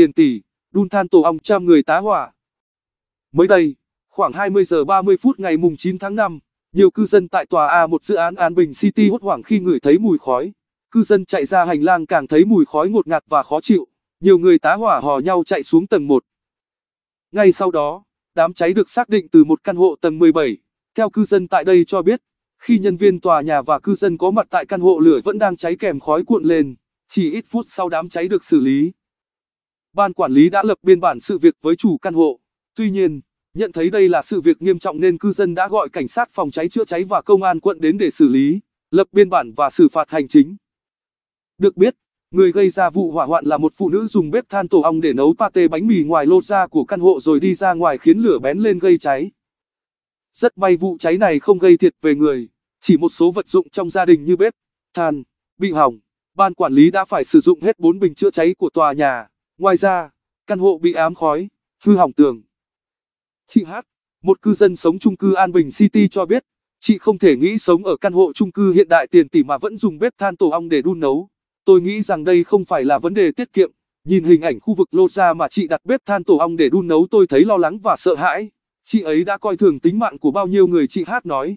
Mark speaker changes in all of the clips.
Speaker 1: tiền tỷ, đun than tổ ong trăm người tá hỏa. Mới đây, khoảng 20 giờ 30 phút ngày mùng 9 tháng 5, nhiều cư dân tại tòa A1 dự án An Bình City hốt hoảng khi ngửi thấy mùi khói. Cư dân chạy ra hành lang càng thấy mùi khói ngột ngạt và khó chịu, nhiều người tá hỏa hò nhau chạy xuống tầng 1. Ngay sau đó, đám cháy được xác định từ một căn hộ tầng 17. Theo cư dân tại đây cho biết, khi nhân viên tòa nhà và cư dân có mặt tại căn hộ lửa vẫn đang cháy kèm khói cuộn lên, chỉ ít phút sau đám cháy được xử lý ban quản lý đã lập biên bản sự việc với chủ căn hộ. Tuy nhiên, nhận thấy đây là sự việc nghiêm trọng nên cư dân đã gọi cảnh sát phòng cháy chữa cháy và công an quận đến để xử lý, lập biên bản và xử phạt hành chính. Được biết, người gây ra vụ hỏa hoạn là một phụ nữ dùng bếp than tổ ong để nấu pate bánh mì ngoài lô ra của căn hộ rồi đi ra ngoài khiến lửa bén lên gây cháy. Rất may vụ cháy này không gây thiệt về người, chỉ một số vật dụng trong gia đình như bếp, than, bị hỏng. Ban quản lý đã phải sử dụng hết 4 bình chữa cháy của tòa nhà. Ngoài ra, căn hộ bị ám khói, hư hỏng tường. Chị Hát, một cư dân sống chung cư An Bình City cho biết, chị không thể nghĩ sống ở căn hộ chung cư hiện đại tiền tỷ mà vẫn dùng bếp than tổ ong để đun nấu. Tôi nghĩ rằng đây không phải là vấn đề tiết kiệm. Nhìn hình ảnh khu vực lô ra mà chị đặt bếp than tổ ong để đun nấu tôi thấy lo lắng và sợ hãi. Chị ấy đã coi thường tính mạng của bao nhiêu người chị Hát nói.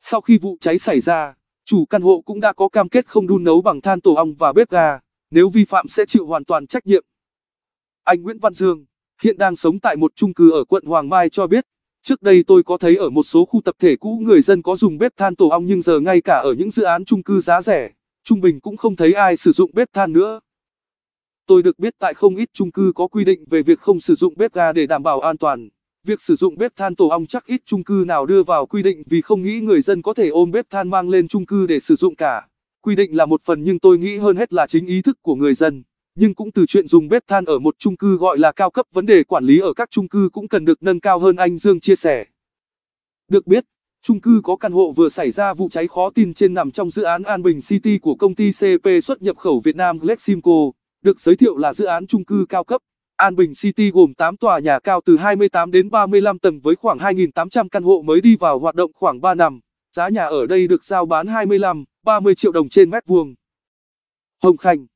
Speaker 1: Sau khi vụ cháy xảy ra, chủ căn hộ cũng đã có cam kết không đun nấu bằng than tổ ong và bếp ga nếu vi phạm sẽ chịu hoàn toàn trách nhiệm. Anh Nguyễn Văn Dương, hiện đang sống tại một chung cư ở quận Hoàng Mai cho biết, trước đây tôi có thấy ở một số khu tập thể cũ người dân có dùng bếp than tổ ong nhưng giờ ngay cả ở những dự án chung cư giá rẻ, trung bình cũng không thấy ai sử dụng bếp than nữa. Tôi được biết tại không ít chung cư có quy định về việc không sử dụng bếp ga để đảm bảo an toàn. Việc sử dụng bếp than tổ ong chắc ít chung cư nào đưa vào quy định vì không nghĩ người dân có thể ôm bếp than mang lên chung cư để sử dụng cả. Quy định là một phần nhưng tôi nghĩ hơn hết là chính ý thức của người dân. Nhưng cũng từ chuyện dùng bếp than ở một chung cư gọi là cao cấp vấn đề quản lý ở các chung cư cũng cần được nâng cao hơn anh Dương chia sẻ. Được biết, chung cư có căn hộ vừa xảy ra vụ cháy khó tin trên nằm trong dự án An Bình City của công ty CP xuất nhập khẩu Việt Nam Leximco, được giới thiệu là dự án chung cư cao cấp. An Bình City gồm 8 tòa nhà cao từ 28 đến 35 tầng với khoảng 2.800 căn hộ mới đi vào hoạt động khoảng 3 năm. Giá nhà ở đây được giao bán 25, 30 triệu đồng trên mét vuông. Hồng Khanh